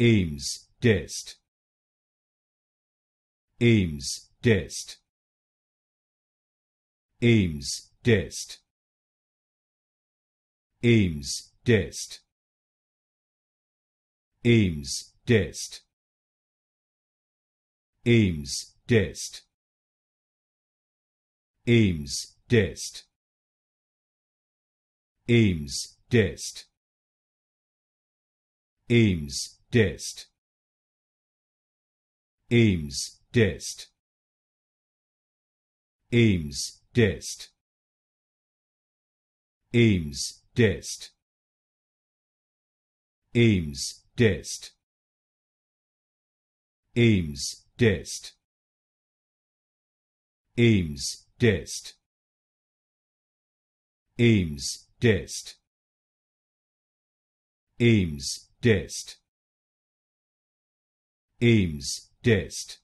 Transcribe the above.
Ames test Ames test Ames test Ames test Ames test Ames test Ames test Ames Ames test Ames test Ames test Ames test Ames test Ames test Ames test Ames test aims test aims test